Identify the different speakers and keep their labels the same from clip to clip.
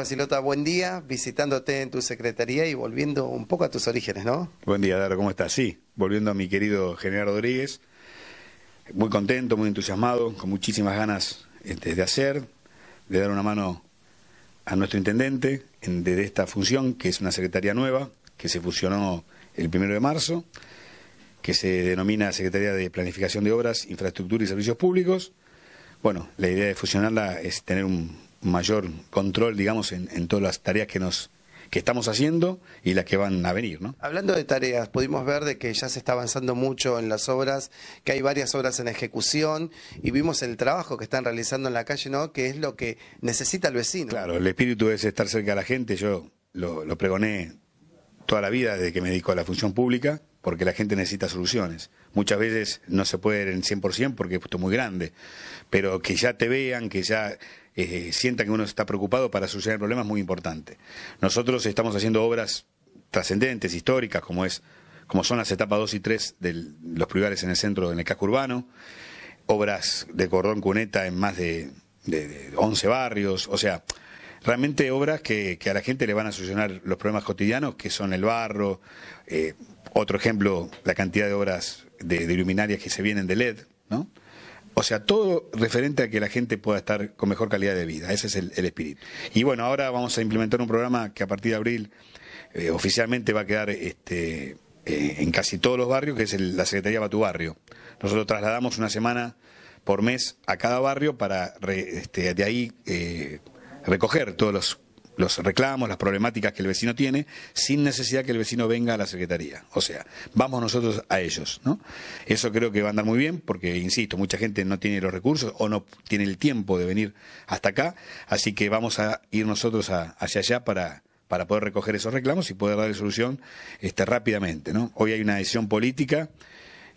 Speaker 1: Basilota, buen día, visitándote en tu secretaría y volviendo un poco a tus orígenes, ¿no?
Speaker 2: Buen día, Daro, ¿cómo estás? Sí, volviendo a mi querido General Rodríguez, muy contento, muy entusiasmado, con muchísimas ganas este, de hacer, de dar una mano a nuestro intendente en, esta función, que es una secretaría nueva, que se fusionó el primero de marzo, que se denomina Secretaría de Planificación de Obras, Infraestructura y Servicios Públicos. Bueno, la idea de fusionarla es tener un mayor control, digamos, en, en todas las tareas que nos que estamos haciendo y las que van a venir. ¿no?
Speaker 1: Hablando de tareas, pudimos ver de que ya se está avanzando mucho en las obras, que hay varias obras en ejecución y vimos el trabajo que están realizando en la calle, ¿no? que es lo que necesita el vecino.
Speaker 2: Claro, el espíritu es estar cerca de la gente, yo lo, pregoné toda la vida desde que me dedico a la función pública, porque la gente necesita soluciones. Muchas veces no se puede en 100% porque es puesto muy grande, pero que ya te vean, que ya eh, sientan que uno está preocupado para solucionar problemas muy importantes. Nosotros estamos haciendo obras trascendentes, históricas, como es como son las etapas 2 y 3 de los privares en el centro, en el casco urbano, obras de cordón cuneta en más de, 11 barrios, o sea, realmente obras que, a la gente le van a solucionar los problemas cotidianos, que son el barro, eh, otro ejemplo, la cantidad de obras de, iluminarias luminarias que se vienen de LED, ¿no? O sea, todo referente a que la gente pueda estar con mejor calidad de vida. Ese es el, espíritu. Y bueno, ahora vamos a implementar un programa que a partir de abril eh, oficialmente va a quedar este, eh, en casi todos los barrios, que es la Secretaría Va Tu Barrio. Nosotros trasladamos una semana por mes a cada barrio para este, de ahí eh, recoger todos los los reclamos, las problemáticas que el vecino tiene, sin necesidad que el vecino venga a la Secretaría. O sea, vamos nosotros a ellos, ¿no? Eso creo que va a andar muy bien, porque, insisto, mucha gente no tiene los recursos o no tiene el tiempo de venir hasta acá, así que vamos a ir nosotros hacia allá para, para poder recoger esos reclamos y poder darle solución este, rápidamente, ¿no? Hoy hay una decisión política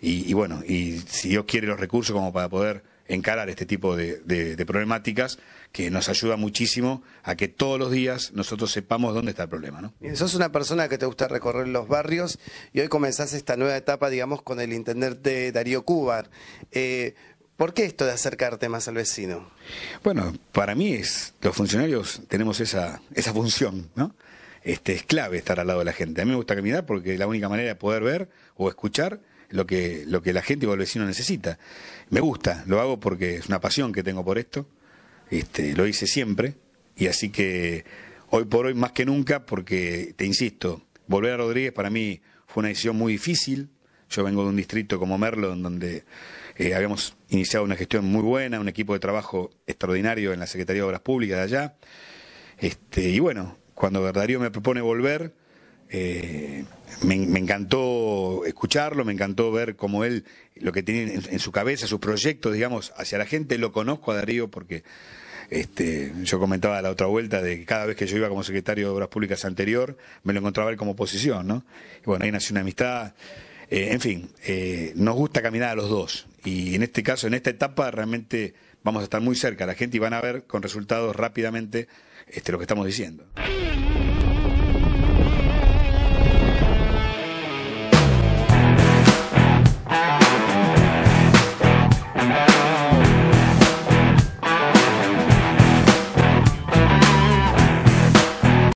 Speaker 2: y, y bueno, y si Dios quiere los recursos como para poder encarar este tipo de, problemáticas que nos ayuda muchísimo a que todos los días nosotros sepamos dónde está el problema. ¿no?
Speaker 1: sos una persona que te gusta recorrer los barrios y hoy comenzás esta nueva etapa, digamos, con el intendente Darío Cúbar. Eh, ¿Por qué esto de acercarte más al vecino?
Speaker 2: Bueno, para mí es, los funcionarios tenemos esa, función, ¿no? Este, es clave estar al lado de la gente. A mí me gusta caminar porque la única manera de poder ver o escuchar lo que, lo que la gente y el vecino necesita. Me gusta, lo hago porque es una pasión que tengo por esto, este, lo hice siempre, y así que hoy por hoy más que nunca, porque te insisto, volver a Rodríguez para mí fue una decisión muy difícil. Yo vengo de un distrito como Merlo, en donde eh, habíamos iniciado una gestión muy buena, un equipo de trabajo extraordinario en la Secretaría de Obras Públicas de allá. Este, y bueno, cuando Darío me propone volver, eh, me, encantó escucharlo, me encantó ver cómo él, lo que tiene en, su cabeza, sus proyectos, digamos, hacia la gente. Lo conozco a Darío porque este, yo comentaba la otra vuelta de que cada vez que yo iba como secretario de Obras Públicas anterior, me lo encontraba él como oposición, ¿no? bueno, ahí nació una amistad. Eh, en fin, eh, nos gusta caminar a los dos. Y en este caso, en esta etapa, realmente vamos a estar muy cerca a la gente y van a ver con resultados rápidamente este, lo que estamos diciendo.